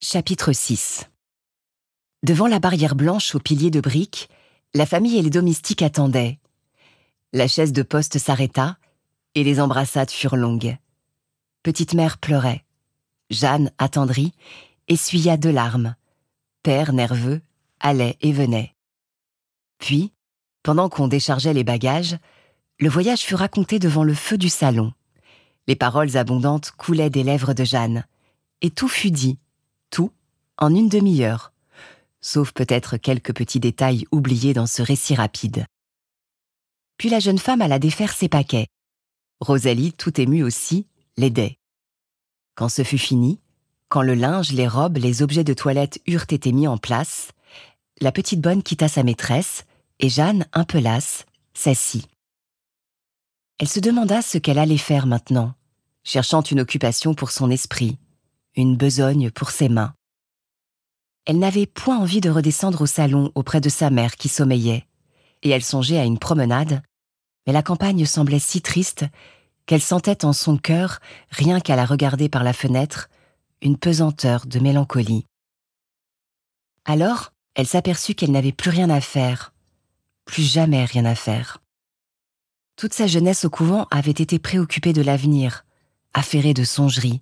Chapitre 6 Devant la barrière blanche aux piliers de briques, la famille et les domestiques attendaient. La chaise de poste s'arrêta et les embrassades furent longues. Petite mère pleurait. Jeanne, attendrie, essuya deux larmes. Père, nerveux, allait et venait. Puis, pendant qu'on déchargeait les bagages, le voyage fut raconté devant le feu du salon. Les paroles abondantes coulaient des lèvres de Jeanne. Et tout fut dit tout en une demi-heure, sauf peut-être quelques petits détails oubliés dans ce récit rapide. Puis la jeune femme alla défaire ses paquets. Rosalie, tout émue aussi, l'aidait. Quand ce fut fini, quand le linge, les robes, les objets de toilette eurent été mis en place, la petite bonne quitta sa maîtresse, et Jeanne, un peu lasse, s'assit. Elle se demanda ce qu'elle allait faire maintenant, cherchant une occupation pour son esprit une besogne pour ses mains. Elle n'avait point envie de redescendre au salon auprès de sa mère qui sommeillait, et elle songeait à une promenade, mais la campagne semblait si triste qu'elle sentait en son cœur, rien qu'à la regarder par la fenêtre, une pesanteur de mélancolie. Alors, elle s'aperçut qu'elle n'avait plus rien à faire, plus jamais rien à faire. Toute sa jeunesse au couvent avait été préoccupée de l'avenir, affairée de songeries,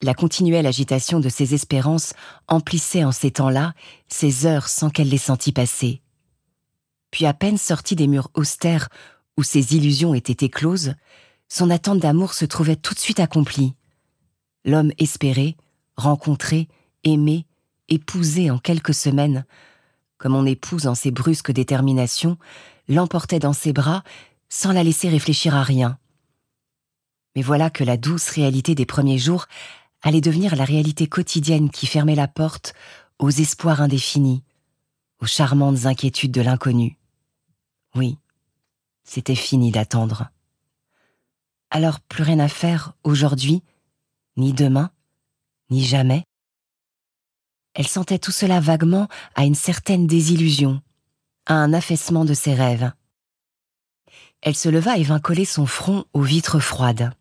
la continuelle agitation de ses espérances emplissait en ces temps-là ses heures sans qu'elle les sentît passer. Puis à peine sortie des murs austères où ses illusions étaient écloses, son attente d'amour se trouvait tout de suite accomplie. L'homme espéré, rencontré, aimé, épousé en quelques semaines, comme on épouse en ses brusques déterminations, l'emportait dans ses bras sans la laisser réfléchir à rien. Mais voilà que la douce réalité des premiers jours allait devenir la réalité quotidienne qui fermait la porte aux espoirs indéfinis, aux charmantes inquiétudes de l'inconnu. Oui, c'était fini d'attendre. Alors plus rien à faire aujourd'hui, ni demain, ni jamais. Elle sentait tout cela vaguement à une certaine désillusion, à un affaissement de ses rêves. Elle se leva et vint coller son front aux vitres froides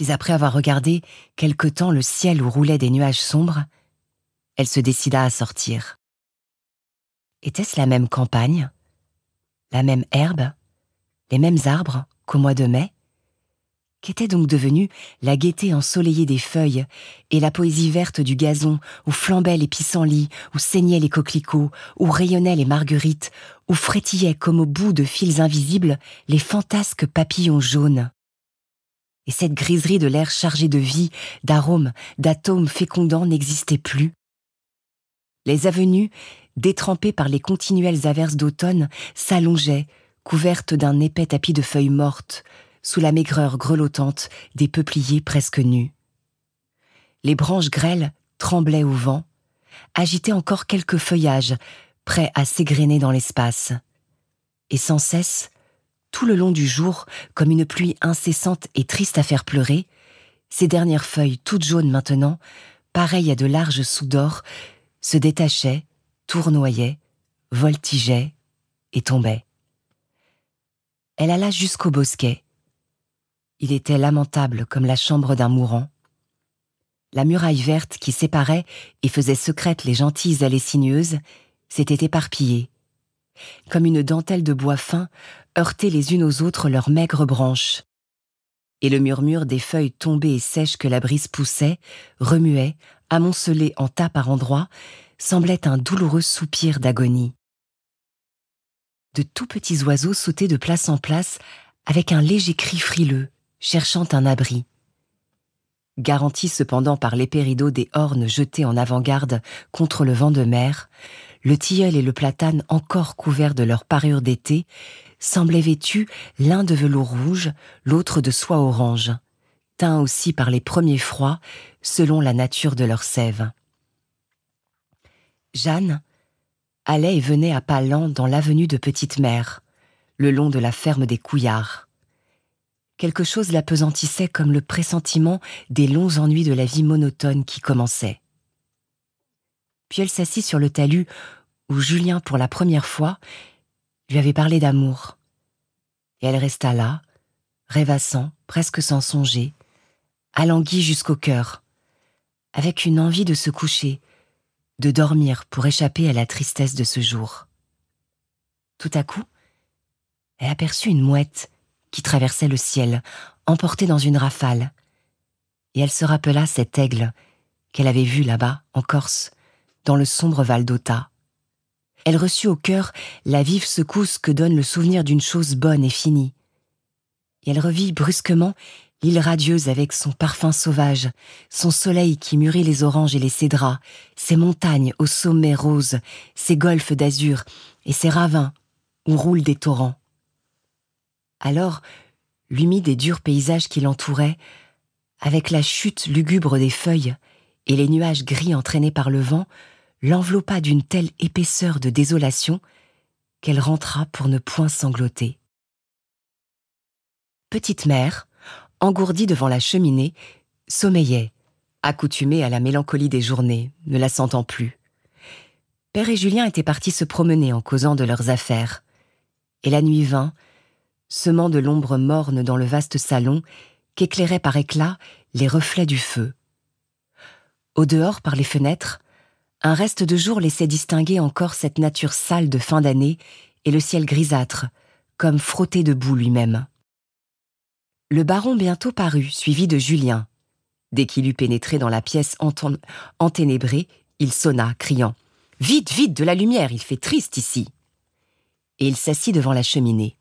puis après avoir regardé quelque temps le ciel où roulaient des nuages sombres, elle se décida à sortir. Était-ce la même campagne La même herbe Les mêmes arbres qu'au mois de mai Qu'était donc devenue la gaieté ensoleillée des feuilles et la poésie verte du gazon où flambaient les pissenlits, où saignaient les coquelicots, où rayonnaient les marguerites, où frétillaient comme au bout de fils invisibles les fantasques papillons jaunes et cette griserie de l'air chargé de vie, d'arômes, d'atomes fécondants n'existait plus. Les avenues, détrempées par les continuelles averses d'automne, s'allongeaient, couvertes d'un épais tapis de feuilles mortes, sous la maigreur grelottante des peupliers presque nus. Les branches grêles tremblaient au vent, agitaient encore quelques feuillages, prêts à s'égrener dans l'espace. Et sans cesse, tout le long du jour comme une pluie incessante et triste à faire pleurer, ces dernières feuilles toutes jaunes maintenant, pareilles à de larges sous d'or, se détachaient, tournoyaient, voltigeaient et tombaient. Elle alla jusqu'au bosquet. Il était lamentable comme la chambre d'un mourant. La muraille verte qui séparait et faisait secrète les gentilles allées sinueuses s'était éparpillée, comme une dentelle de bois fin, heurtaient les unes aux autres leurs maigres branches. Et le murmure des feuilles tombées et sèches que la brise poussait, remuait, amoncelées en tas par endroits, semblait un douloureux soupir d'agonie. De tout petits oiseaux sautaient de place en place avec un léger cri frileux, cherchant un abri. Garantis cependant par les rideau des hornes jetés en avant-garde contre le vent de mer, le tilleul et le platane encore couverts de leur parure d'été semblaient vêtus l'un de velours rouge, l'autre de soie orange, teints aussi par les premiers froids selon la nature de leur sève. Jeanne allait et venait à pas lents dans l'avenue de Petite-Mère, le long de la ferme des Couillards. Quelque chose l'apesantissait comme le pressentiment des longs ennuis de la vie monotone qui commençait. Puis elle s'assit sur le talus où Julien, pour la première fois, lui avait parlé d'amour. Et elle resta là, rêvassant, presque sans songer, alanguie jusqu'au cœur, avec une envie de se coucher, de dormir pour échapper à la tristesse de ce jour. Tout à coup, elle aperçut une mouette qui traversait le ciel, emportée dans une rafale. Et elle se rappela cet aigle qu'elle avait vu là-bas, en Corse, dans le sombre Val d'Ota elle reçut au cœur la vive secousse que donne le souvenir d'une chose bonne et finie. Et elle revit brusquement l'île radieuse avec son parfum sauvage, son soleil qui mûrit les oranges et les cédras, ses montagnes aux sommets roses, ses golfes d'azur et ses ravins où roulent des torrents. Alors, l'humide et dur paysage qui l'entourait, avec la chute lugubre des feuilles et les nuages gris entraînés par le vent, l'enveloppa d'une telle épaisseur de désolation qu'elle rentra pour ne point sangloter. Petite mère, engourdie devant la cheminée, sommeillait, accoutumée à la mélancolie des journées, ne la sentant plus. Père et Julien étaient partis se promener en causant de leurs affaires. Et la nuit vint, semant de l'ombre morne dans le vaste salon qu'éclairaient par éclats les reflets du feu. Au dehors, par les fenêtres, un reste de jour laissait distinguer encore cette nature sale de fin d'année et le ciel grisâtre, comme frotté de boue lui-même. Le baron bientôt parut, suivi de Julien. Dès qu'il eut pénétré dans la pièce enténébrée, il sonna, criant Vite, vite, de la lumière, il fait triste ici Et il s'assit devant la cheminée.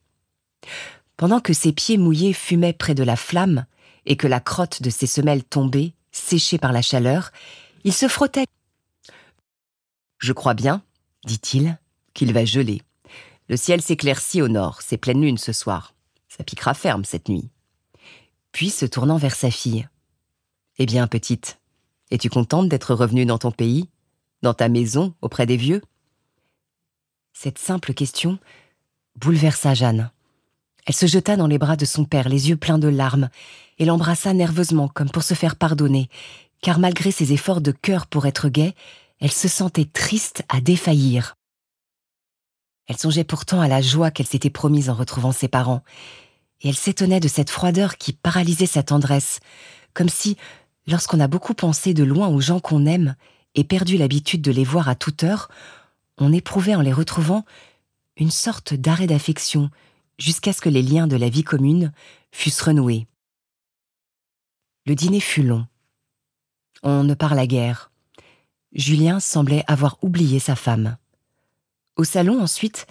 Pendant que ses pieds mouillés fumaient près de la flamme et que la crotte de ses semelles tombait, séchée par la chaleur, il se frottait je crois bien, dit-il, qu'il va geler. Le ciel s'éclaircit au nord, c'est pleine lune ce soir. Ça piquera ferme cette nuit. Puis se tournant vers sa fille. Eh bien, petite, es-tu contente d'être revenue dans ton pays, dans ta maison, auprès des vieux Cette simple question bouleversa Jeanne. Elle se jeta dans les bras de son père, les yeux pleins de larmes, et l'embrassa nerveusement comme pour se faire pardonner, car malgré ses efforts de cœur pour être gaie, elle se sentait triste à défaillir. Elle songeait pourtant à la joie qu'elle s'était promise en retrouvant ses parents, et elle s'étonnait de cette froideur qui paralysait sa tendresse, comme si, lorsqu'on a beaucoup pensé de loin aux gens qu'on aime et perdu l'habitude de les voir à toute heure, on éprouvait en les retrouvant une sorte d'arrêt d'affection jusqu'à ce que les liens de la vie commune fussent renoués. Le dîner fut long. On ne parla guère. Julien semblait avoir oublié sa femme. Au salon, ensuite,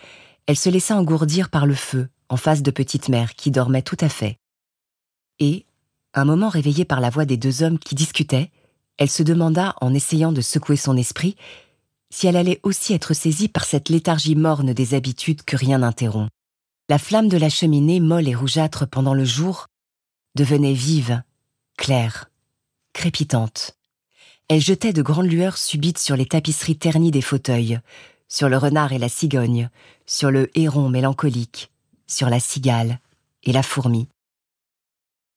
elle se laissa engourdir par le feu, en face de Petite Mère, qui dormait tout à fait. Et, un moment réveillée par la voix des deux hommes qui discutaient, elle se demanda, en essayant de secouer son esprit, si elle allait aussi être saisie par cette léthargie morne des habitudes que rien n'interrompt. La flamme de la cheminée, molle et rougeâtre pendant le jour, devenait vive, claire, crépitante. Elle jetait de grandes lueurs subites sur les tapisseries ternies des fauteuils, sur le renard et la cigogne, sur le héron mélancolique, sur la cigale et la fourmi.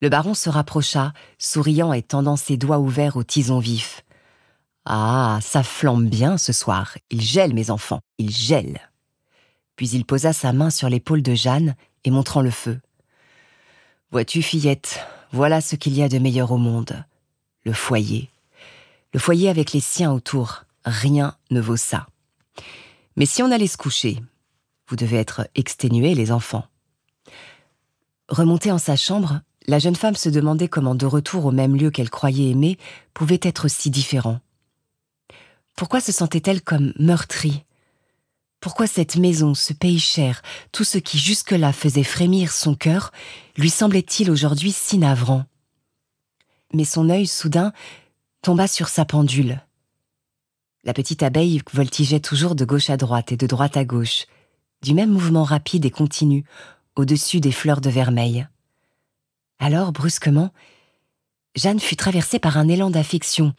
Le baron se rapprocha, souriant et tendant ses doigts ouverts au tison vif. Ah, ça flambe bien ce soir. Il gèle, mes enfants, il gèle. Puis il posa sa main sur l'épaule de Jeanne et montrant le feu. Vois-tu, fillette, voilà ce qu'il y a de meilleur au monde. Le foyer, le foyer avec les siens autour, rien ne vaut ça. Mais si on allait se coucher, vous devez être exténués, les enfants. Remontée en sa chambre, la jeune femme se demandait comment de retour au même lieu qu'elle croyait aimer pouvait être si différent. Pourquoi se sentait-elle comme meurtrie Pourquoi cette maison, ce pays cher, tout ce qui jusque-là faisait frémir son cœur, lui semblait-il aujourd'hui si navrant Mais son œil soudain tomba sur sa pendule. La petite abeille voltigeait toujours de gauche à droite et de droite à gauche, du même mouvement rapide et continu, au-dessus des fleurs de vermeil. Alors, brusquement, Jeanne fut traversée par un élan d'affection,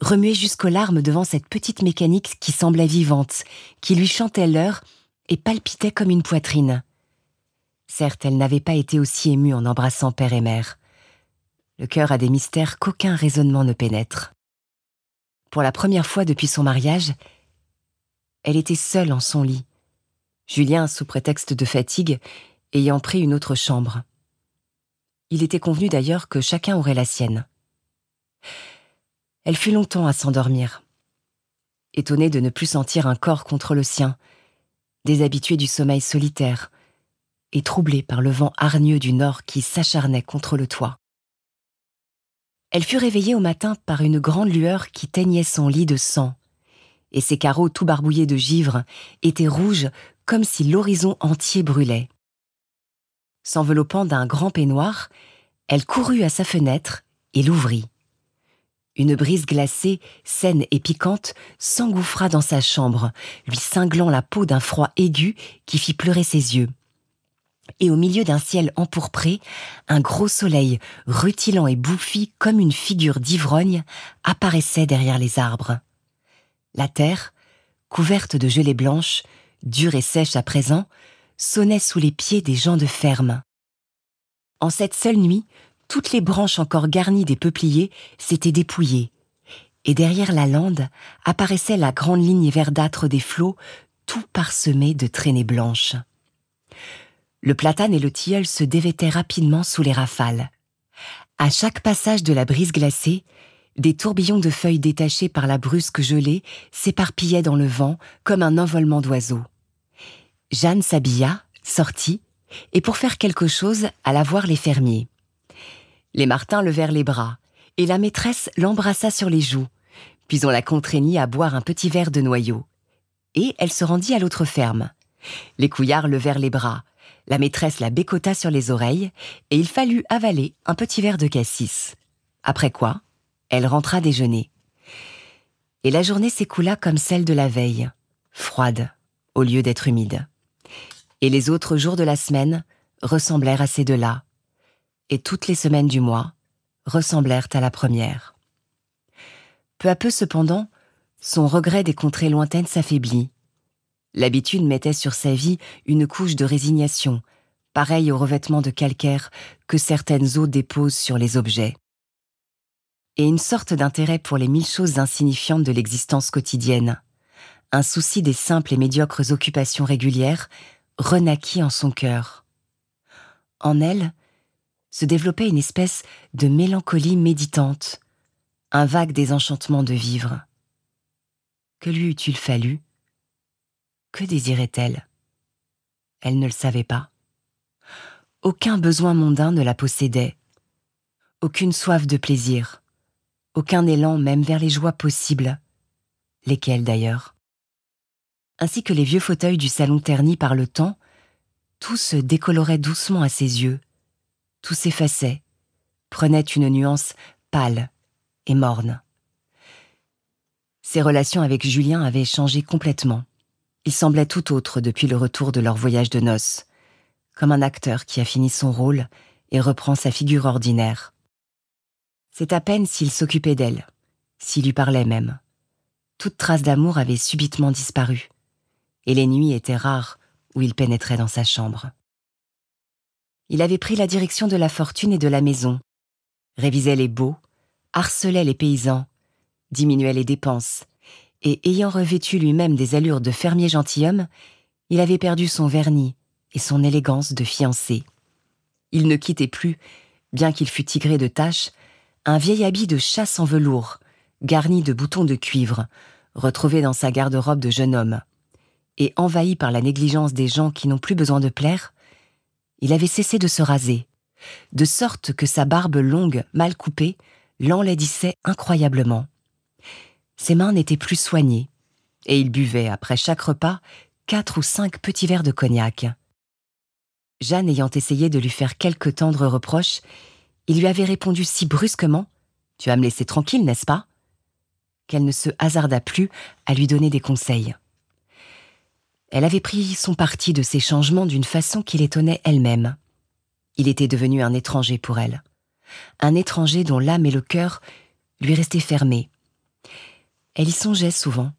remuée jusqu'aux larmes devant cette petite mécanique qui semblait vivante, qui lui chantait l'heure et palpitait comme une poitrine. Certes, elle n'avait pas été aussi émue en embrassant père et mère. Le cœur a des mystères qu'aucun raisonnement ne pénètre. Pour la première fois depuis son mariage, elle était seule en son lit, Julien, sous prétexte de fatigue, ayant pris une autre chambre. Il était convenu d'ailleurs que chacun aurait la sienne. Elle fut longtemps à s'endormir, étonnée de ne plus sentir un corps contre le sien, déshabituée du sommeil solitaire, et troublée par le vent hargneux du nord qui s'acharnait contre le toit elle fut réveillée au matin par une grande lueur qui teignait son lit de sang, et ses carreaux tout barbouillés de givre étaient rouges comme si l'horizon entier brûlait. S'enveloppant d'un grand peignoir, elle courut à sa fenêtre et l'ouvrit. Une brise glacée, saine et piquante, s'engouffra dans sa chambre, lui cinglant la peau d'un froid aigu qui fit pleurer ses yeux et au milieu d'un ciel empourpré, un gros soleil, rutilant et bouffi comme une figure d'ivrogne, apparaissait derrière les arbres. La terre, couverte de gelée blanche, dure et sèche à présent, sonnait sous les pieds des gens de ferme. En cette seule nuit, toutes les branches encore garnies des peupliers s'étaient dépouillées, et derrière la lande apparaissait la grande ligne verdâtre des flots, tout parsemée de traînées blanches. Le platane et le tilleul se dévêtaient rapidement sous les rafales. À chaque passage de la brise glacée, des tourbillons de feuilles détachées par la brusque gelée s'éparpillaient dans le vent comme un envolement d'oiseaux. Jeanne s'habilla, sortit, et pour faire quelque chose, alla voir les fermiers. Les Martins levèrent les bras, et la maîtresse l'embrassa sur les joues, puis on la contraignit à boire un petit verre de noyau. Et elle se rendit à l'autre ferme. Les couillards levèrent les bras, la maîtresse la bécota sur les oreilles et il fallut avaler un petit verre de cassis. Après quoi, elle rentra déjeuner. Et la journée s'écoula comme celle de la veille, froide au lieu d'être humide. Et les autres jours de la semaine ressemblèrent à ces deux-là, et toutes les semaines du mois ressemblèrent à la première. Peu à peu cependant, son regret des contrées lointaines s'affaiblit, L'habitude mettait sur sa vie une couche de résignation, pareille au revêtement de calcaire que certaines eaux déposent sur les objets. Et une sorte d'intérêt pour les mille choses insignifiantes de l'existence quotidienne. Un souci des simples et médiocres occupations régulières renaquit en son cœur. En elle se développait une espèce de mélancolie méditante, un vague désenchantement de vivre. Que lui eût-il fallu que désirait-elle Elle ne le savait pas. Aucun besoin mondain ne la possédait. Aucune soif de plaisir. Aucun élan même vers les joies possibles. Lesquelles d'ailleurs Ainsi que les vieux fauteuils du salon ternis par le temps, tout se décolorait doucement à ses yeux. Tout s'effaçait, prenait une nuance pâle et morne. Ses relations avec Julien avaient changé complètement il semblait tout autre depuis le retour de leur voyage de noces, comme un acteur qui a fini son rôle et reprend sa figure ordinaire. C'est à peine s'il s'occupait d'elle, s'il lui parlait même. Toute trace d'amour avait subitement disparu, et les nuits étaient rares où il pénétrait dans sa chambre. Il avait pris la direction de la fortune et de la maison, révisait les baux, harcelait les paysans, diminuait les dépenses, et ayant revêtu lui-même des allures de fermier gentilhomme, il avait perdu son vernis et son élégance de fiancé. Il ne quittait plus, bien qu'il fût tigré de taches, un vieil habit de chasse en velours, garni de boutons de cuivre, retrouvé dans sa garde-robe de jeune homme. Et envahi par la négligence des gens qui n'ont plus besoin de plaire, il avait cessé de se raser, de sorte que sa barbe longue, mal coupée, l'enlaidissait incroyablement. Ses mains n'étaient plus soignées, et il buvait, après chaque repas, quatre ou cinq petits verres de cognac. Jeanne ayant essayé de lui faire quelques tendres reproches, il lui avait répondu si brusquement Tu vas me laisser tranquille, n'est-ce pas qu'elle ne se hasarda plus à lui donner des conseils. Elle avait pris son parti de ces changements d'une façon qui l'étonnait elle-même. Il était devenu un étranger pour elle, un étranger dont l'âme et le cœur lui restaient fermés, elle y songeait souvent,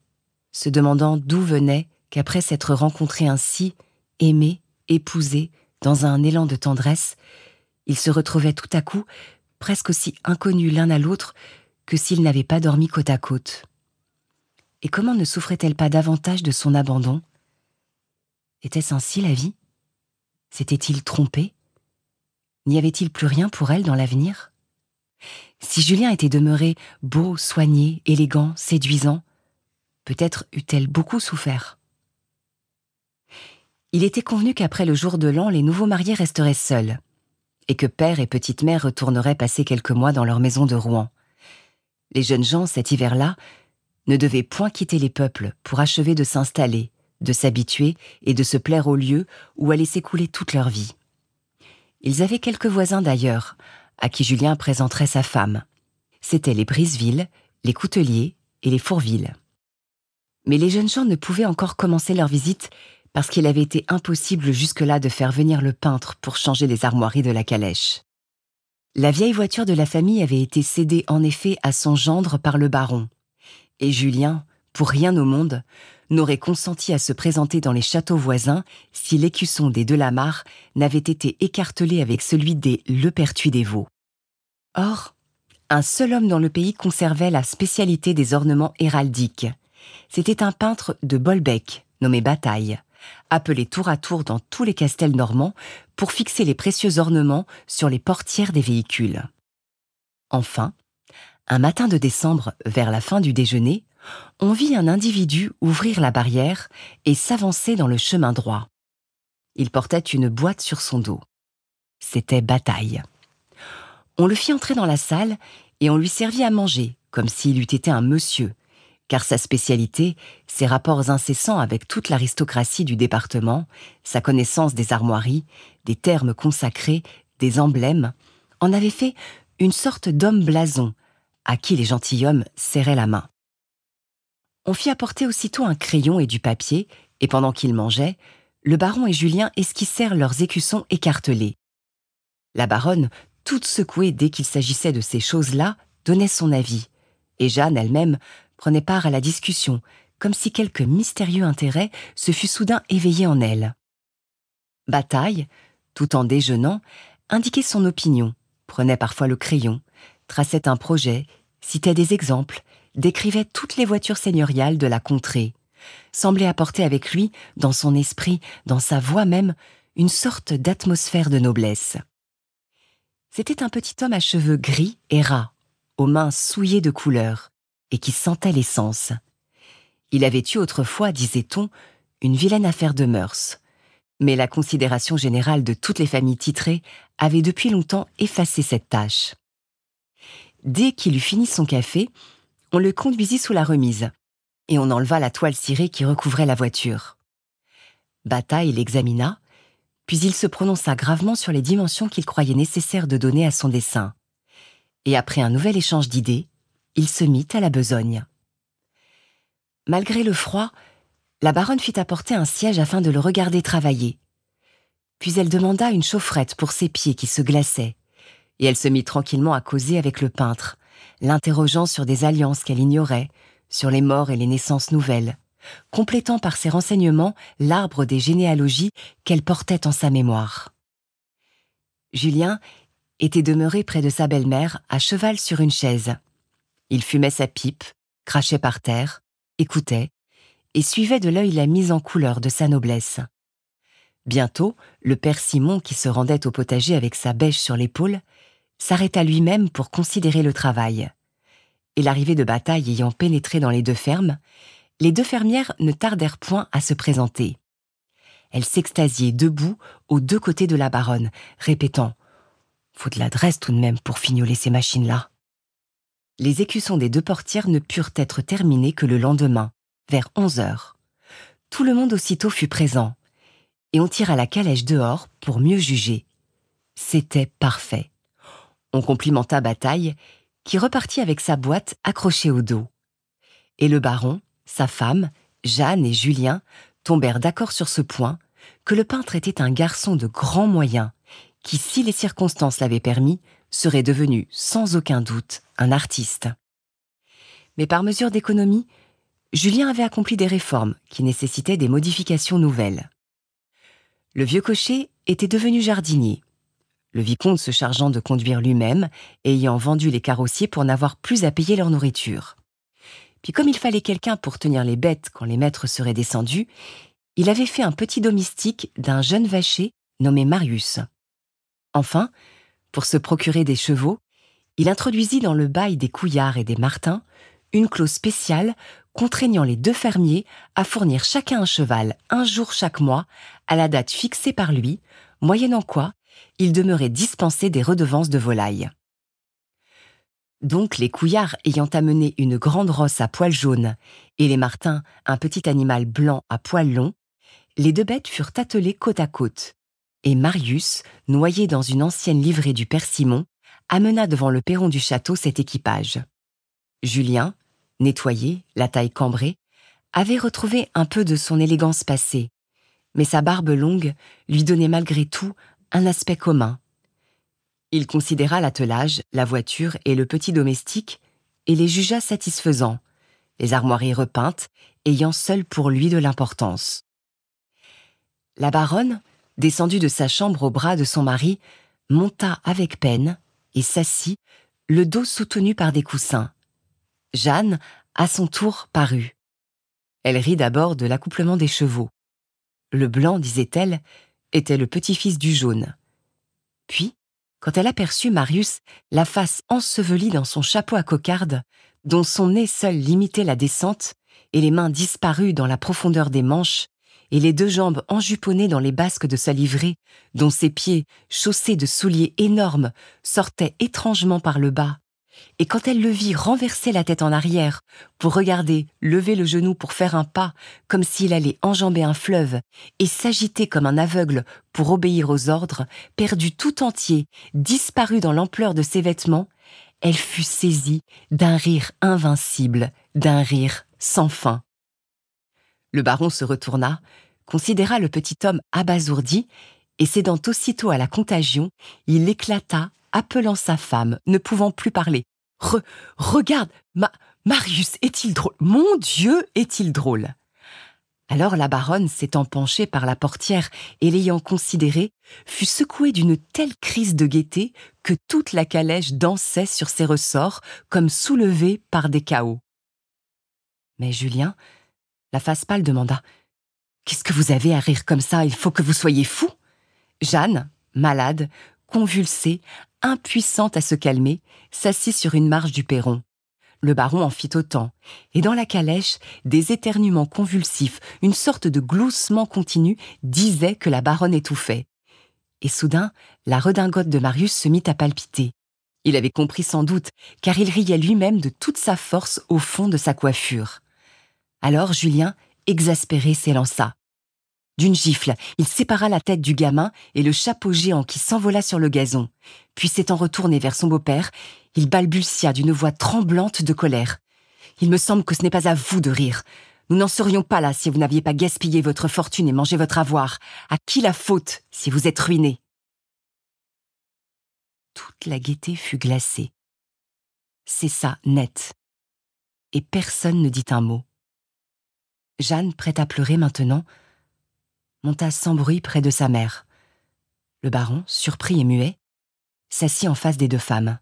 se demandant d'où venait qu'après s'être rencontrés ainsi, aimés, épousés, dans un élan de tendresse, ils se retrouvaient tout à coup presque aussi inconnus l'un à l'autre que s'ils n'avaient pas dormi côte à côte. Et comment ne souffrait-elle pas davantage de son abandon Était-ce ainsi la vie S'était-il trompé N'y avait-il plus rien pour elle dans l'avenir si Julien était demeuré beau, soigné, élégant, séduisant, peut-être eût-elle beaucoup souffert. Il était convenu qu'après le jour de l'an, les nouveaux mariés resteraient seuls, et que père et petite-mère retourneraient passer quelques mois dans leur maison de Rouen. Les jeunes gens, cet hiver-là, ne devaient point quitter les peuples pour achever de s'installer, de s'habituer et de se plaire au lieu où allait s'écouler toute leur vie. Ils avaient quelques voisins d'ailleurs, à qui Julien présenterait sa femme. C'étaient les Briseville, les Couteliers et les Fourville. Mais les jeunes gens ne pouvaient encore commencer leur visite parce qu'il avait été impossible jusque-là de faire venir le peintre pour changer les armoiries de la calèche. La vieille voiture de la famille avait été cédée en effet à son gendre par le baron. Et Julien, pour rien au monde, n'aurait consenti à se présenter dans les châteaux voisins si l'écusson des Delamare n'avait été écartelé avec celui des Lepertuis des Vaux. Or, un seul homme dans le pays conservait la spécialité des ornements héraldiques. C'était un peintre de Bolbec, nommé Bataille, appelé tour à tour dans tous les castels normands pour fixer les précieux ornements sur les portières des véhicules. Enfin, un matin de décembre, vers la fin du déjeuner, on vit un individu ouvrir la barrière et s'avancer dans le chemin droit. Il portait une boîte sur son dos. C'était Bataille. On le fit entrer dans la salle et on lui servit à manger, comme s'il eût été un monsieur, car sa spécialité, ses rapports incessants avec toute l'aristocratie du département, sa connaissance des armoiries, des termes consacrés, des emblèmes, en avait fait une sorte d'homme blason, à qui les gentilshommes serraient la main. On fit apporter aussitôt un crayon et du papier, et pendant qu'ils mangeaient, le baron et Julien esquissèrent leurs écussons écartelés. La baronne, toute secouée dès qu'il s'agissait de ces choses-là, donnait son avis, et Jeanne elle-même prenait part à la discussion, comme si quelque mystérieux intérêt se fût soudain éveillé en elle. Bataille, tout en déjeunant, indiquait son opinion, prenait parfois le crayon, traçait un projet, citait des exemples, décrivait toutes les voitures seigneuriales de la contrée, semblait apporter avec lui, dans son esprit, dans sa voix même, une sorte d'atmosphère de noblesse. C'était un petit homme à cheveux gris et ras, aux mains souillées de couleurs, et qui sentait l'essence. Il avait eu autrefois, disait-on, une vilaine affaire de mœurs. Mais la considération générale de toutes les familles titrées avait depuis longtemps effacé cette tâche. Dès qu'il eut fini son café, on le conduisit sous la remise, et on enleva la toile cirée qui recouvrait la voiture. Bataille l'examina, puis il se prononça gravement sur les dimensions qu'il croyait nécessaires de donner à son dessin. Et après un nouvel échange d'idées, il se mit à la besogne. Malgré le froid, la baronne fit apporter un siège afin de le regarder travailler. Puis elle demanda une chaufferette pour ses pieds qui se glaçaient, et elle se mit tranquillement à causer avec le peintre, l'interrogeant sur des alliances qu'elle ignorait, sur les morts et les naissances nouvelles, complétant par ses renseignements l'arbre des généalogies qu'elle portait en sa mémoire. Julien était demeuré près de sa belle-mère, à cheval sur une chaise. Il fumait sa pipe, crachait par terre, écoutait, et suivait de l'œil la mise en couleur de sa noblesse. Bientôt, le père Simon, qui se rendait au potager avec sa bêche sur l'épaule, s'arrêta lui-même pour considérer le travail. Et l'arrivée de bataille ayant pénétré dans les deux fermes, les deux fermières ne tardèrent point à se présenter. Elles s'extasiaient debout aux deux côtés de la baronne, répétant Faut de l'adresse tout de même pour fignoler ces machines-là. Les écussons des deux portières ne purent être terminés que le lendemain, vers onze heures. Tout le monde aussitôt fut présent, et on tira la calèche dehors pour mieux juger. C'était parfait. On complimenta Bataille, qui repartit avec sa boîte accrochée au dos. Et le baron, sa femme, Jeanne et Julien tombèrent d'accord sur ce point, que le peintre était un garçon de grands moyens, qui, si les circonstances l'avaient permis, serait devenu, sans aucun doute, un artiste. Mais par mesure d'économie, Julien avait accompli des réformes qui nécessitaient des modifications nouvelles. Le vieux cocher était devenu jardinier, le vicomte se chargeant de conduire lui-même, ayant vendu les carrossiers pour n'avoir plus à payer leur nourriture. Puis comme il fallait quelqu'un pour tenir les bêtes quand les maîtres seraient descendus, il avait fait un petit domestique d'un jeune vacher nommé Marius. Enfin, pour se procurer des chevaux, il introduisit dans le bail des couillards et des martins une clause spéciale contraignant les deux fermiers à fournir chacun un cheval un jour chaque mois à la date fixée par lui, moyennant quoi il demeurait dispensé des redevances de volailles. Donc les couillards ayant amené une grande rosse à poils jaunes et les martins un petit animal blanc à poils longs, les deux bêtes furent attelées côte à côte. Et Marius, noyé dans une ancienne livrée du père Simon, amena devant le perron du château cet équipage. Julien, nettoyé, la taille cambrée, avait retrouvé un peu de son élégance passée, mais sa barbe longue lui donnait malgré tout un aspect commun. Il considéra l'attelage, la voiture et le petit domestique et les jugea satisfaisants, les armoiries repeintes ayant seules pour lui de l'importance. La baronne, descendue de sa chambre au bras de son mari, monta avec peine et s'assit, le dos soutenu par des coussins. Jeanne, à son tour, parut. Elle rit d'abord de l'accouplement des chevaux. Le blanc, disait-elle, était le petit-fils du jaune. Puis, quand elle aperçut Marius, la face ensevelie dans son chapeau à cocarde, dont son nez seul limitait la descente, et les mains disparues dans la profondeur des manches, et les deux jambes enjuponnées dans les basques de sa livrée, dont ses pieds, chaussés de souliers énormes, sortaient étrangement par le bas, et quand elle le vit renverser la tête en arrière, pour regarder, lever le genou pour faire un pas, comme s'il allait enjamber un fleuve, et s'agiter comme un aveugle pour obéir aux ordres, perdu tout entier, disparu dans l'ampleur de ses vêtements, elle fut saisie d'un rire invincible, d'un rire sans fin. Le baron se retourna, considéra le petit homme abasourdi, et cédant aussitôt à la contagion, il éclata appelant sa femme, ne pouvant plus parler. regarde, Marius, est-il drôle Mon Dieu, est-il drôle alors la baronne, s'étant penchée par la portière et l'ayant considérée, fut secouée d'une telle crise de gaieté que toute la calèche dansait sur ses ressorts comme soulevée par des chaos. Mais Julien, la face pâle, demanda Qu'est-ce que vous avez à rire comme ça Il faut que vous soyez fou Jeanne, malade, convulsée, impuissante à se calmer, s'assit sur une marche du perron. Le baron en fit autant, et dans la calèche, des éternuements convulsifs, une sorte de gloussement continu, disaient que la baronne étouffait. Et soudain, la redingote de Marius se mit à palpiter. Il avait compris sans doute, car il riait lui-même de toute sa force au fond de sa coiffure. Alors Julien, exaspéré, s'élança. D'une gifle, il sépara la tête du gamin et le chapeau géant qui s'envola sur le gazon. Puis s'étant retourné vers son beau-père, il balbutia d'une voix tremblante de colère. Il me semble que ce n'est pas à vous de rire. Nous n'en serions pas là si vous n'aviez pas gaspillé votre fortune et mangé votre avoir. À qui la faute si vous êtes ruiné Toute la gaieté fut glacée. C'est ça, net. Et personne ne dit un mot. Jeanne, prête à pleurer maintenant, monta sans bruit près de sa mère. Le baron, surpris et muet, s'assit en face des deux femmes.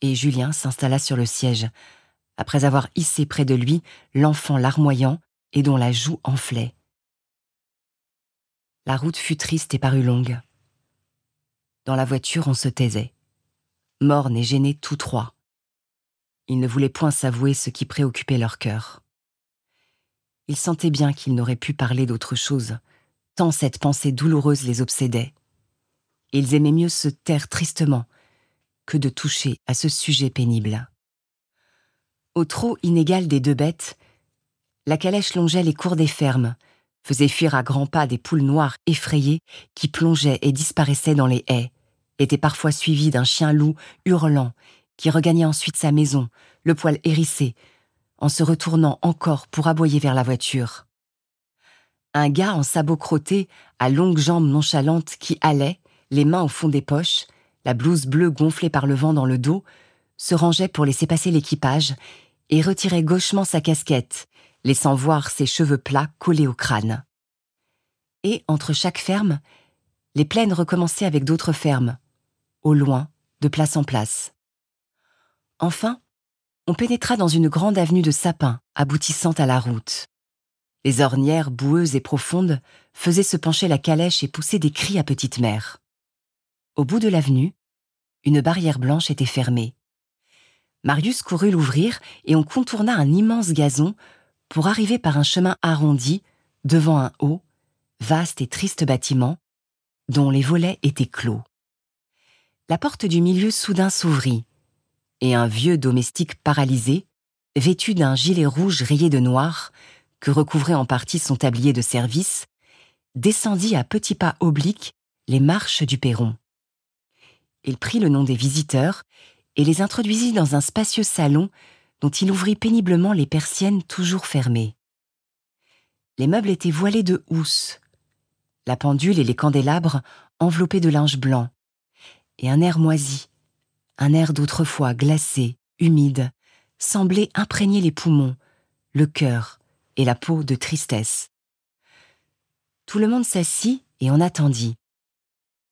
Et Julien s'installa sur le siège, après avoir hissé près de lui l'enfant larmoyant et dont la joue enflait. La route fut triste et parut longue. Dans la voiture, on se taisait. Morne et gênés tous trois. Ils ne voulaient point s'avouer ce qui préoccupait leur cœur. Ils sentaient bien qu'ils n'auraient pu parler d'autre chose, tant cette pensée douloureuse les obsédait. ils aimaient mieux se taire tristement que de toucher à ce sujet pénible. Au trot inégal des deux bêtes, la calèche longeait les cours des fermes, faisait fuir à grands pas des poules noires effrayées qui plongeaient et disparaissaient dans les haies, était parfois suivie d'un chien loup hurlant qui regagnait ensuite sa maison, le poil hérissé, en se retournant encore pour aboyer vers la voiture. Un gars en sabots crottés, à longues jambes nonchalantes qui allait, les mains au fond des poches, la blouse bleue gonflée par le vent dans le dos, se rangeait pour laisser passer l'équipage et retirait gauchement sa casquette, laissant voir ses cheveux plats collés au crâne. Et entre chaque ferme, les plaines recommençaient avec d'autres fermes, au loin, de place en place. Enfin, on pénétra dans une grande avenue de sapins aboutissant à la route. Les ornières boueuses et profondes faisaient se pencher la calèche et pousser des cris à petite mère. Au bout de l'avenue, une barrière blanche était fermée. Marius courut l'ouvrir et on contourna un immense gazon pour arriver par un chemin arrondi devant un haut, vaste et triste bâtiment dont les volets étaient clos. La porte du milieu soudain s'ouvrit et un vieux domestique paralysé, vêtu d'un gilet rouge rayé de noir, que recouvrait en partie son tablier de service, descendit à petits pas obliques les marches du perron. Il prit le nom des visiteurs et les introduisit dans un spacieux salon dont il ouvrit péniblement les persiennes toujours fermées. Les meubles étaient voilés de housse, la pendule et les candélabres enveloppés de linge blanc, et un air moisi, un air d'autrefois glacé, humide, semblait imprégner les poumons, le cœur et la peau de tristesse. Tout le monde s'assit et en attendit.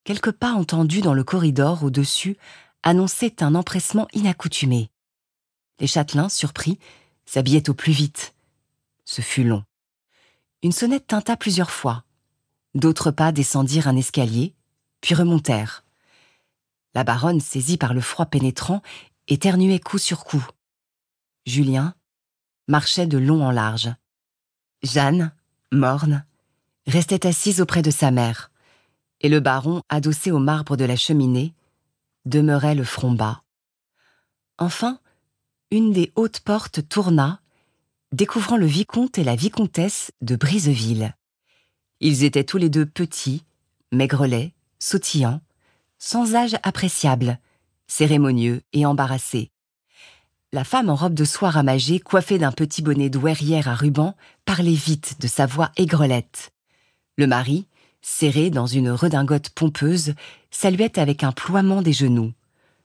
Quelques pas entendus dans le corridor au-dessus annonçaient un empressement inaccoutumé. Les châtelains, surpris, s'habillaient au plus vite. Ce fut long. Une sonnette tinta plusieurs fois. D'autres pas descendirent un escalier, puis remontèrent. La baronne, saisie par le froid pénétrant, éternuait coup sur coup. Julien marchait de long en large. Jeanne, morne, restait assise auprès de sa mère, et le baron, adossé au marbre de la cheminée, demeurait le front bas. Enfin, une des hautes portes tourna, découvrant le vicomte et la vicomtesse de Briseville. Ils étaient tous les deux petits, maigrelets, sautillants, sans âge appréciable, cérémonieux et embarrassé. La femme en robe de soie ramagée, coiffée d'un petit bonnet douairière à ruban, parlait vite de sa voix aigrelette. Le mari, serré dans une redingote pompeuse, saluait avec un ploiement des genoux.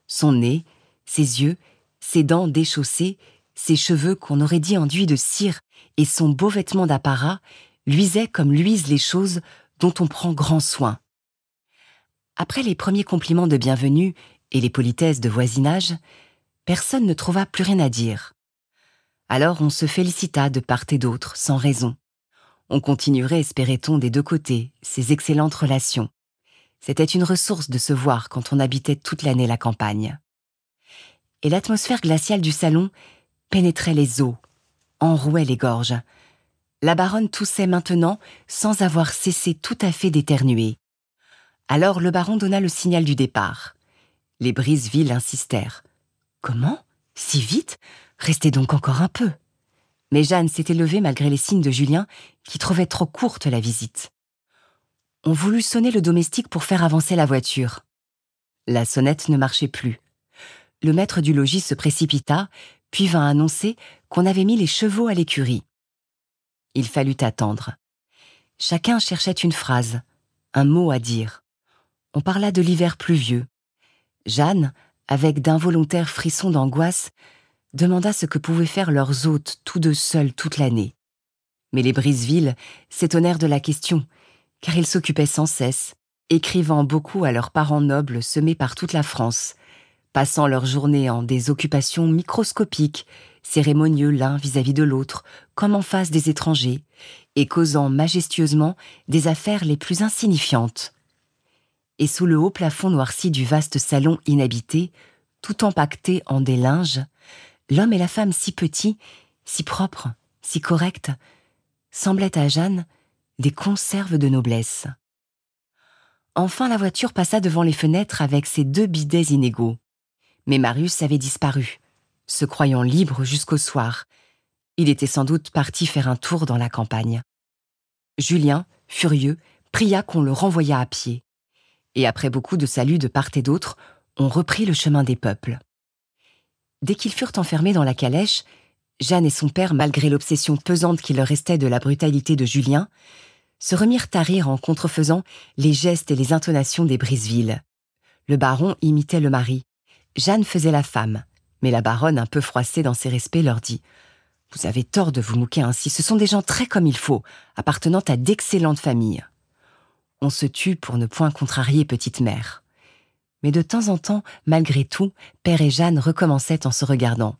Son nez, ses yeux, ses dents déchaussées, ses cheveux qu'on aurait dit enduits de cire et son beau vêtement d'apparat luisaient comme luisent les choses dont on prend grand soin. Après les premiers compliments de bienvenue et les politesses de voisinage, personne ne trouva plus rien à dire. Alors on se félicita de part et d'autre, sans raison. On continuerait, espérait-on, des deux côtés, ces excellentes relations. C'était une ressource de se voir quand on habitait toute l'année la campagne. Et l'atmosphère glaciale du salon pénétrait les os, enrouait les gorges. La baronne toussait maintenant sans avoir cessé tout à fait d'éternuer. Alors le baron donna le signal du départ. Les Briseville insistèrent. Comment Si vite Restez donc encore un peu. Mais Jeanne s'était levée malgré les signes de Julien, qui trouvait trop courte la visite. On voulut sonner le domestique pour faire avancer la voiture. La sonnette ne marchait plus. Le maître du logis se précipita, puis vint annoncer qu'on avait mis les chevaux à l'écurie. Il fallut attendre. Chacun cherchait une phrase, un mot à dire. On parla de l'hiver pluvieux. Jeanne, avec d'involontaires frissons d'angoisse, demanda ce que pouvaient faire leurs hôtes tous deux seuls toute l'année. Mais les Brisevilles s'étonnèrent de la question, car ils s'occupaient sans cesse, écrivant beaucoup à leurs parents nobles semés par toute la France, passant leurs journées en des occupations microscopiques, cérémonieux l'un vis-à-vis de l'autre, comme en face des étrangers, et causant majestueusement des affaires les plus insignifiantes et sous le haut plafond noirci du vaste salon inhabité, tout empaqueté en des linges, l'homme et la femme si petits, si propres, si corrects, semblaient à Jeanne des conserves de noblesse. Enfin la voiture passa devant les fenêtres avec ses deux bidets inégaux. Mais Marius avait disparu, se croyant libre jusqu'au soir. Il était sans doute parti faire un tour dans la campagne. Julien, furieux, pria qu'on le renvoyât à pied et après beaucoup de saluts de part et d'autre, on reprit le chemin des peuples. Dès qu'ils furent enfermés dans la calèche, Jeanne et son père, malgré l'obsession pesante qui leur restait de la brutalité de Julien, se remirent à rire en contrefaisant les gestes et les intonations des Briseville. Le baron imitait le mari, Jeanne faisait la femme, mais la baronne, un peu froissée dans ses respects, leur dit Vous avez tort de vous moquer ainsi, ce sont des gens très comme il faut, appartenant à d'excellentes familles. On se tue pour ne point contrarier petite mère. Mais de temps en temps, malgré tout, père et Jeanne recommençaient en se regardant.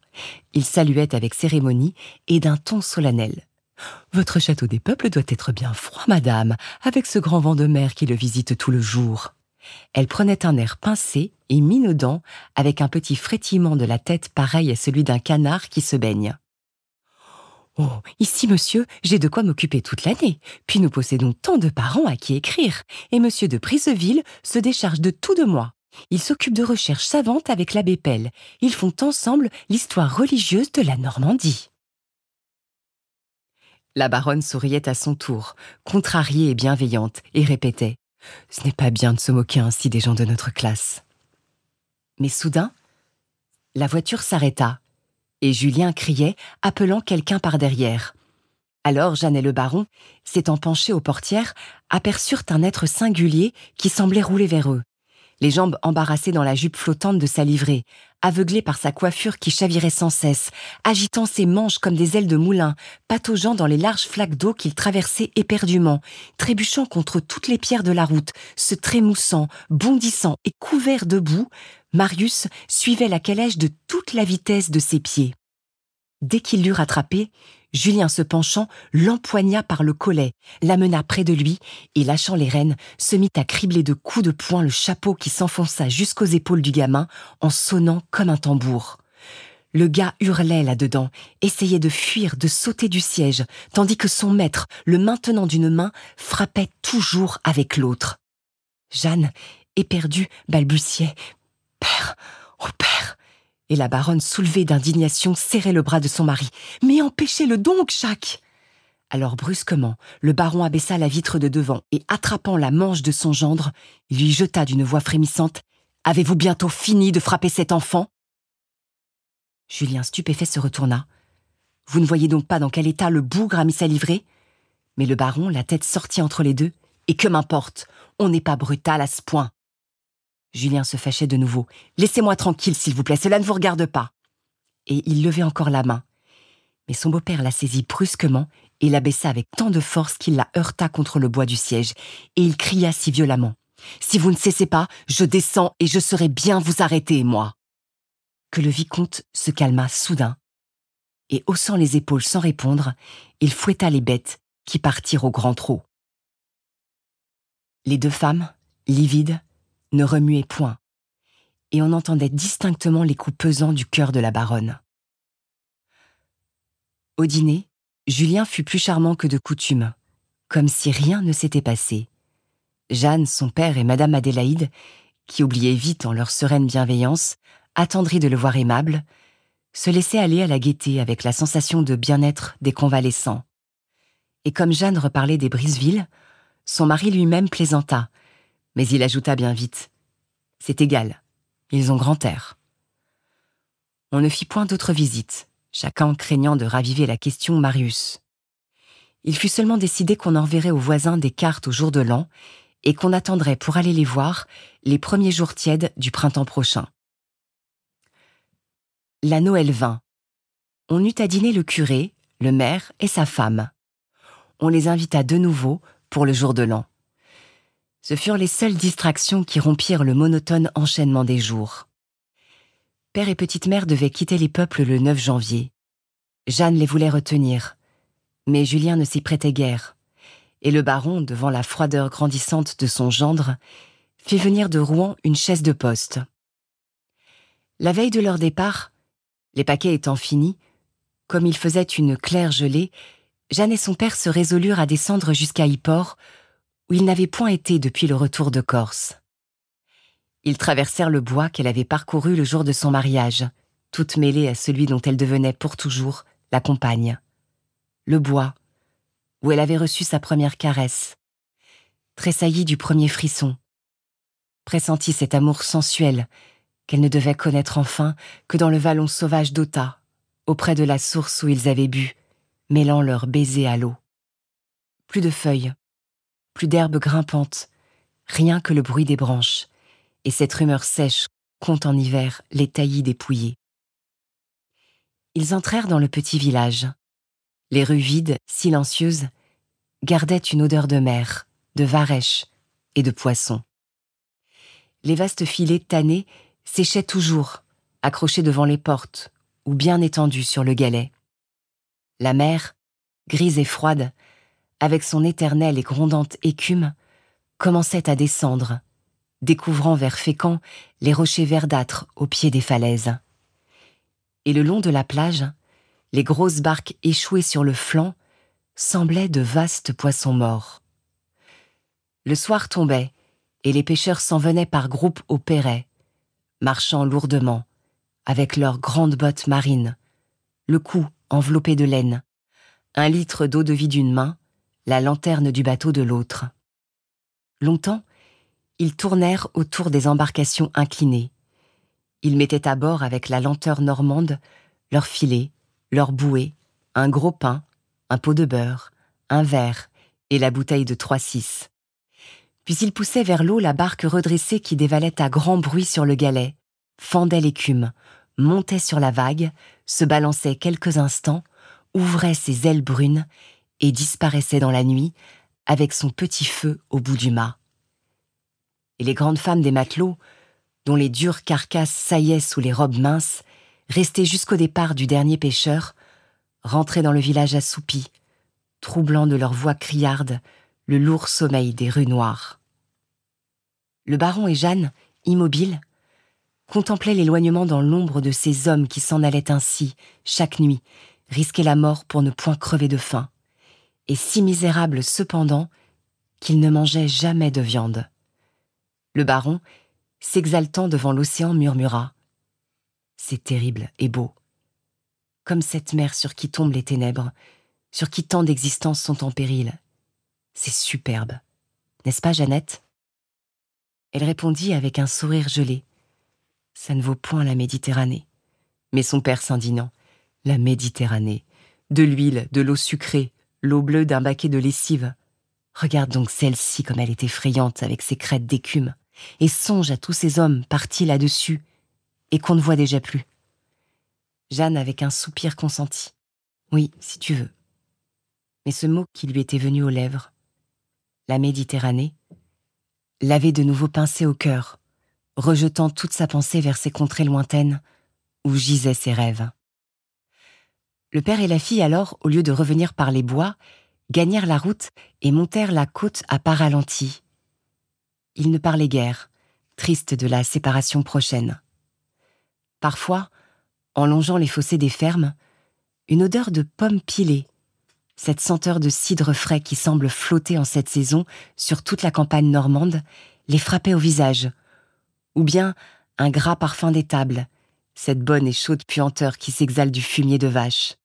Ils saluaient avec cérémonie et d'un ton solennel. Votre château des peuples doit être bien froid, madame, avec ce grand vent de mer qui le visite tout le jour. Elle prenait un air pincé et minaudant, avec un petit frétillement de la tête pareil à celui d'un canard qui se baigne. Oh, ici, monsieur, j'ai de quoi m'occuper toute l'année, puis nous possédons tant de parents à qui écrire, et monsieur de Priseville se décharge de tout de moi. Il s'occupe de recherches savantes avec l'abbé Pelle. Ils font ensemble l'histoire religieuse de la Normandie. La baronne souriait à son tour, contrariée et bienveillante, et répétait Ce n'est pas bien de se moquer ainsi des gens de notre classe. Mais soudain, la voiture s'arrêta et Julien criait, appelant quelqu'un par derrière. Alors Jeanne et le baron, s'étant penchés aux portières, aperçurent un être singulier qui semblait rouler vers eux. Les jambes embarrassées dans la jupe flottante de sa livrée, aveuglé par sa coiffure qui chavirait sans cesse, agitant ses manches comme des ailes de moulin, pataugeant dans les larges flaques d'eau qu'il traversait éperdument, trébuchant contre toutes les pierres de la route, se trémoussant, bondissant et couvert de boue, Marius suivait la calèche de toute la vitesse de ses pieds. Dès qu'il l'eut rattrapé, Julien se penchant, l'empoigna par le collet, l'amena près de lui, et lâchant les rênes, se mit à cribler de coups de poing le chapeau qui s'enfonça jusqu'aux épaules du gamin en sonnant comme un tambour. Le gars hurlait là-dedans, essayait de fuir, de sauter du siège, tandis que son maître, le maintenant d'une main, frappait toujours avec l'autre. Jeanne, éperdue, balbutiait. Père Oh père Et la baronne, soulevée d'indignation, serrait le bras de son mari. Mais empêchez-le donc, Jacques alors brusquement, le baron abaissa la vitre de devant et, attrapant la manche de son gendre, il lui jeta d'une voix frémissante Avez-vous bientôt fini de frapper cet enfant Julien stupéfait se retourna. Vous ne voyez donc pas dans quel état le bougre a mis sa livrée Mais le baron, la tête sortie entre les deux, et que m'importe, on n'est pas brutal à ce point. Julien se fâchait de nouveau. Laissez-moi tranquille, s'il vous plaît, cela ne vous regarde pas. Et il levait encore la main. Mais son beau-père la saisit brusquement et baissa avec tant de force qu'il la heurta contre le bois du siège, et il cria si violemment. Si vous ne cessez pas, je descends et je serai bien vous arrêter, moi. Que le vicomte se calma soudain, et haussant les épaules sans répondre, il fouetta les bêtes qui partirent au grand trot. Les deux femmes, livides, ne remuait point, et on entendait distinctement les coups pesants du cœur de la baronne. Au dîner, Julien fut plus charmant que de coutume, comme si rien ne s'était passé. Jeanne, son père et Madame Adélaïde, qui oubliaient vite en leur sereine bienveillance, attendris de le voir aimable, se laissaient aller à la gaieté avec la sensation de bien-être des convalescents. Et comme Jeanne reparlait des Briseville, son mari lui-même plaisanta, mais il ajouta bien vite C'est égal, ils ont grand air. On ne fit point d'autres visites, chacun craignant de raviver la question Marius. Il fut seulement décidé qu'on enverrait aux voisins des cartes au jour de l'an et qu'on attendrait pour aller les voir les premiers jours tièdes du printemps prochain. La Noël vint. On eut à dîner le curé, le maire et sa femme. On les invita de nouveau pour le jour de l'an. Ce furent les seules distractions qui rompirent le monotone enchaînement des jours. Père et petite-mère devaient quitter les peuples le 9 janvier. Jeanne les voulait retenir, mais Julien ne s'y prêtait guère, et le baron, devant la froideur grandissante de son gendre, fit venir de Rouen une chaise de poste. La veille de leur départ, les paquets étant finis, comme il faisait une claire gelée, Jeanne et son père se résolurent à descendre jusqu'à Yport, où il n'avait point été depuis le retour de Corse. Ils traversèrent le bois qu'elle avait parcouru le jour de son mariage, toute mêlée à celui dont elle devenait pour toujours la compagne. Le bois, où elle avait reçu sa première caresse, tressaillit du premier frisson, pressentit cet amour sensuel qu'elle ne devait connaître enfin que dans le vallon sauvage d'Ota, auprès de la source où ils avaient bu, mêlant leurs baisers à l'eau. Plus de feuilles, plus d'herbes grimpantes, rien que le bruit des branches, et cette rumeur sèche compte en hiver les taillis dépouillés. Ils entrèrent dans le petit village. Les rues vides, silencieuses, gardaient une odeur de mer, de varech et de poissons. Les vastes filets tannés séchaient toujours, accrochés devant les portes ou bien étendus sur le galet. La mer, grise et froide, avec son éternelle et grondante écume, commençait à descendre, découvrant vers Fécamp les rochers verdâtres au pied des falaises. Et le long de la plage, les grosses barques échouées sur le flanc semblaient de vastes poissons morts. Le soir tombait, et les pêcheurs s'en venaient par groupes au Perret, marchant lourdement, avec leurs grandes bottes marines, le cou enveloppé de laine, un litre d'eau de vie d'une main, la lanterne du bateau de l'autre. Longtemps, ils tournèrent autour des embarcations inclinées. Ils mettaient à bord avec la lenteur normande leurs filets, leur bouées, un gros pain, un pot de beurre, un verre et la bouteille de 3-6. Puis ils poussaient vers l'eau la barque redressée qui dévalait à grand bruit sur le galet, fendait l'écume, montait sur la vague, se balançait quelques instants, ouvrait ses ailes brunes et disparaissait dans la nuit avec son petit feu au bout du mât. Et les grandes femmes des matelots, dont les dures carcasses saillaient sous les robes minces, restées jusqu'au départ du dernier pêcheur, rentraient dans le village assoupi, troublant de leur voix criarde le lourd sommeil des rues noires. Le baron et Jeanne, immobiles, contemplaient l'éloignement dans l'ombre de ces hommes qui s'en allaient ainsi, chaque nuit, risquer la mort pour ne point crever de faim et si misérable cependant qu'il ne mangeait jamais de viande. Le baron, s'exaltant devant l'océan, murmura C'est terrible et beau. Comme cette mer sur qui tombent les ténèbres, sur qui tant d'existences sont en péril. C'est superbe. N'est-ce pas, Jeannette Elle répondit avec un sourire gelé. Ça ne vaut point la Méditerranée. Mais son père s'indignant. La Méditerranée. De l'huile, de l'eau sucrée, l'eau bleue d'un baquet de lessive. Regarde donc celle-ci comme elle est effrayante avec ses crêtes d'écume, et songe à tous ces hommes partis là-dessus, et qu'on ne voit déjà plus. Jeanne avec un soupir consenti. Oui, si tu veux. Mais ce mot qui lui était venu aux lèvres, la Méditerranée, l'avait de nouveau pincé au cœur, rejetant toute sa pensée vers ces contrées lointaines où gisaient ses rêves. Le père et la fille alors, au lieu de revenir par les bois, gagnèrent la route et montèrent la côte à pas ralenti. Ils ne parlaient guère, tristes de la séparation prochaine. Parfois, en longeant les fossés des fermes, une odeur de pommes pilées, cette senteur de cidre frais qui semble flotter en cette saison sur toute la campagne normande, les frappait au visage, ou bien un gras parfum tables cette bonne et chaude puanteur qui s'exhale du fumier de vache.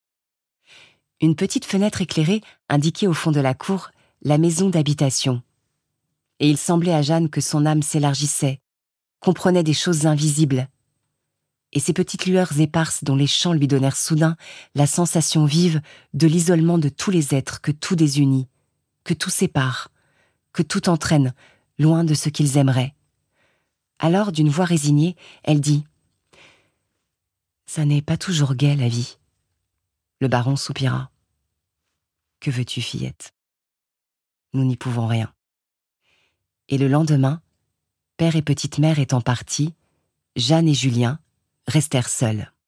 Une petite fenêtre éclairée indiquait au fond de la cour la maison d'habitation. Et il semblait à Jeanne que son âme s'élargissait, comprenait des choses invisibles. Et ces petites lueurs éparses dont les champs lui donnèrent soudain la sensation vive de l'isolement de tous les êtres que tout désunit, que tout sépare, que tout entraîne loin de ce qu'ils aimeraient. Alors, d'une voix résignée, elle dit ça n'est pas toujours gai, la vie. Le baron soupira. Que veux-tu, fillette Nous n'y pouvons rien. Et le lendemain, père et petite-mère étant partis, Jeanne et Julien restèrent seuls.